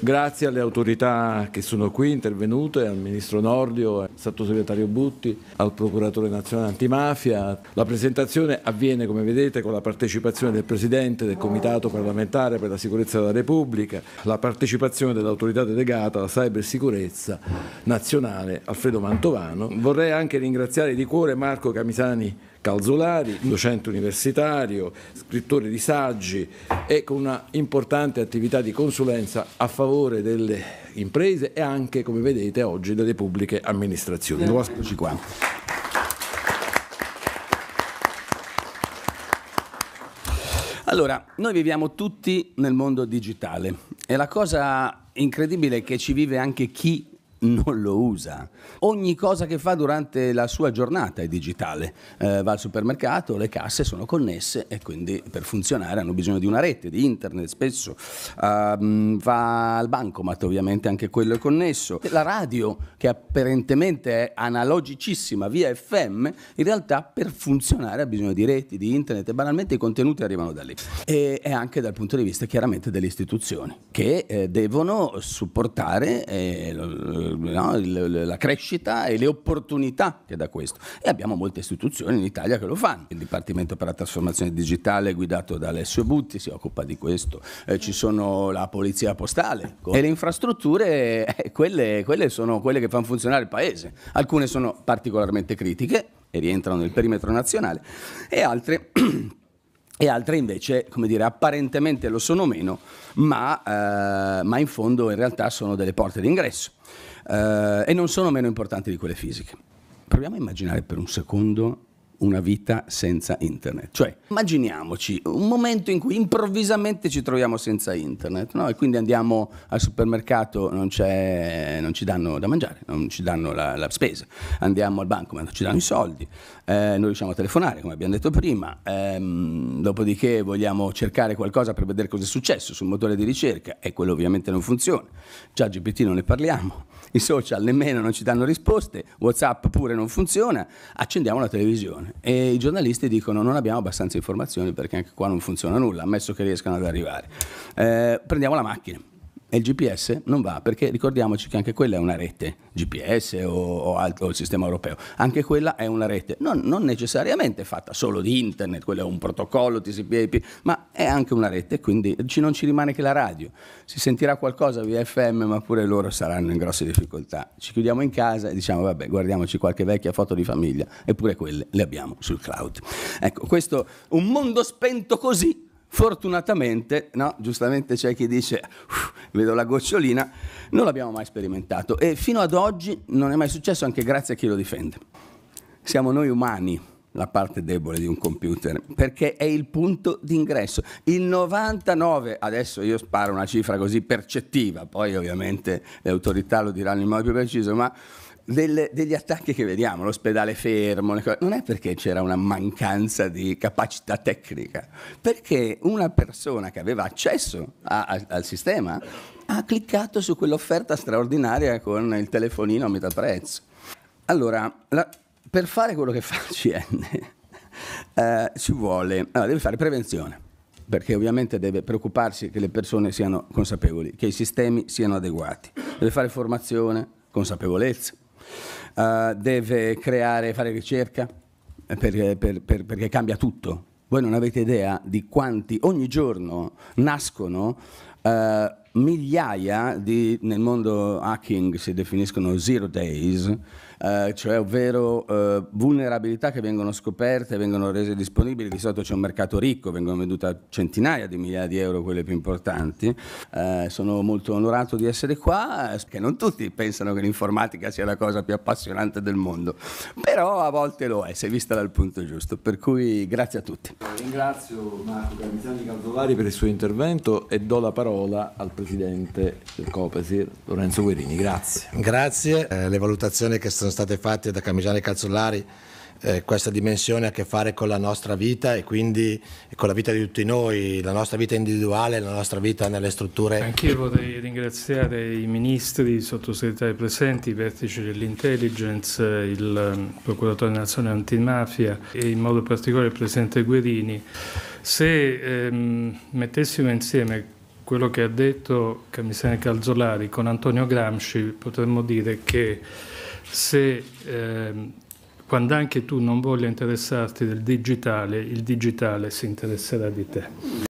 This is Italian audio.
Grazie alle autorità che sono qui intervenute, al Ministro Nordio, al Sottosegretario Butti, al Procuratore Nazionale Antimafia. La presentazione avviene, come vedete, con la partecipazione del Presidente del Comitato parlamentare per la sicurezza della Repubblica, la partecipazione dell'autorità delegata alla cybersicurezza nazionale Alfredo Mantovano. Vorrei anche ringraziare di cuore Marco Camisani Calzolari, docente universitario, scrittore di saggi e con una importante attività di consulenza a favore delle imprese e anche, come vedete, oggi delle pubbliche amministrazioni. Lo ascoltaci qua. Allora, noi viviamo tutti nel mondo digitale e la cosa incredibile è che ci vive anche chi non lo usa. Ogni cosa che fa durante la sua giornata è digitale. Eh, va al supermercato, le casse sono connesse e quindi per funzionare hanno bisogno di una rete, di internet spesso. Uh, va al bancomat ovviamente anche quello è connesso. La radio che apparentemente è analogicissima via FM, in realtà per funzionare ha bisogno di reti, di internet e banalmente i contenuti arrivano da lì. E, e anche dal punto di vista chiaramente delle istituzioni che eh, devono supportare eh, no, la crescita e le opportunità che da questo. E abbiamo molte istituzioni in Italia che lo fanno. Il Dipartimento per la trasformazione digitale guidato da Alessio Butti si occupa di questo. Eh, ci sono la polizia postale e le infrastrutture, eh, quelle, quelle sono quelle che fanno funzionare il paese. Alcune sono particolarmente critiche e rientrano nel perimetro nazionale e altre e altre invece, come dire, apparentemente lo sono meno, ma, eh, ma in fondo in realtà sono delle porte d'ingresso eh, e non sono meno importanti di quelle fisiche. Proviamo a immaginare per un secondo una vita senza internet. Cioè, immaginiamoci un momento in cui improvvisamente ci troviamo senza internet, no? E quindi andiamo al supermercato, non, non, ci danno da mangiare, non ci danno la, la spesa, andiamo al banco, ma non ci danno i soldi, eh, non riusciamo a telefonare, come abbiamo detto prima, ehm, dopodiché vogliamo cercare qualcosa per vedere cosa è successo sul motore di ricerca e quello ovviamente non funziona, già GPT non ne parliamo, i social nemmeno non ci danno risposte, WhatsApp pure non funziona, accendiamo la televisione e i giornalisti dicono non abbiamo abbastanza informazioni perché anche qua non funziona nulla, ammesso che riescano ad arrivare. Eh, prendiamo la macchina e il GPS non va perché ricordiamoci che anche quella è una rete, GPS o, o, altro, o il sistema europeo, anche quella è una rete, non, non, necessariamente fatta solo di internet, quello è un protocollo TCP/IP, ma è anche una rete, quindi ci, non ci rimane che la radio, si sentirà qualcosa via FM ma pure loro saranno in grosse difficoltà, ci chiudiamo in casa e diciamo vabbè guardiamoci qualche vecchia foto di famiglia eppure quelle le abbiamo sul cloud. Ecco, questo un mondo spento così, fortunatamente, no? giustamente c'è chi dice vedo la gocciolina, non l'abbiamo mai sperimentato e fino ad oggi non è mai successo anche grazie a chi lo difende. Siamo noi umani la parte debole di un computer, perché è il punto d'ingresso. Il 99, adesso io sparo una cifra così percettiva, poi ovviamente le autorità lo diranno in modo più preciso, ma del, degli attacchi che vediamo, l'ospedale fermo, non è perché c'era una mancanza di capacità tecnica, perché una persona che aveva accesso a, a, al sistema ha cliccato su quell'offerta straordinaria con il telefonino a metà prezzo. Allora, la, per fare quello che fa il CN eh, ci vuole, allora deve fare prevenzione perché ovviamente deve preoccuparsi che le persone siano consapevoli, che i sistemi siano adeguati, deve fare formazione, consapevolezza, uh, deve creare, fare ricerca, per, per, per, perché cambia tutto. Voi non avete idea di quanti ogni giorno nascono eh, migliaia di, nel mondo hacking si definiscono zero days, eh, cioè ovvero eh, vulnerabilità che vengono scoperte, vengono rese disponibili, di solito c'è un mercato ricco, vengono vendute a centinaia di migliaia di euro quelle più importanti. Eh, sono molto onorato di essere qua, eh, che non tutti pensano che l'informatica sia la cosa più appassionante del mondo, però a volte lo è, se vista dal punto giusto, per cui grazie a tutti. Ringrazio Marco Camizzani Caldovari per il suo intervento e do la parola parola al presidente del Copesir, Lorenzo Guerini. Grazie. Grazie. Eh, le valutazioni che sono state fatte da Camigiani Calzollari eh, questa dimensione ha a che fare con la nostra vita e quindi con la vita di tutti noi, la nostra vita individuale, la nostra vita nelle strutture. Anch'io vorrei ringraziare i ministri, i sottosegretari presenti, i vertici dell'intelligence, il ehm, procuratore nazionale antimafia e in modo particolare il presidente Guerini. Se ehm, mettessimo insieme quello che ha detto Camisene Calzolari con Antonio Gramsci potremmo dire che se eh, quando anche tu non voglia interessarti del digitale, il digitale si interesserà di te.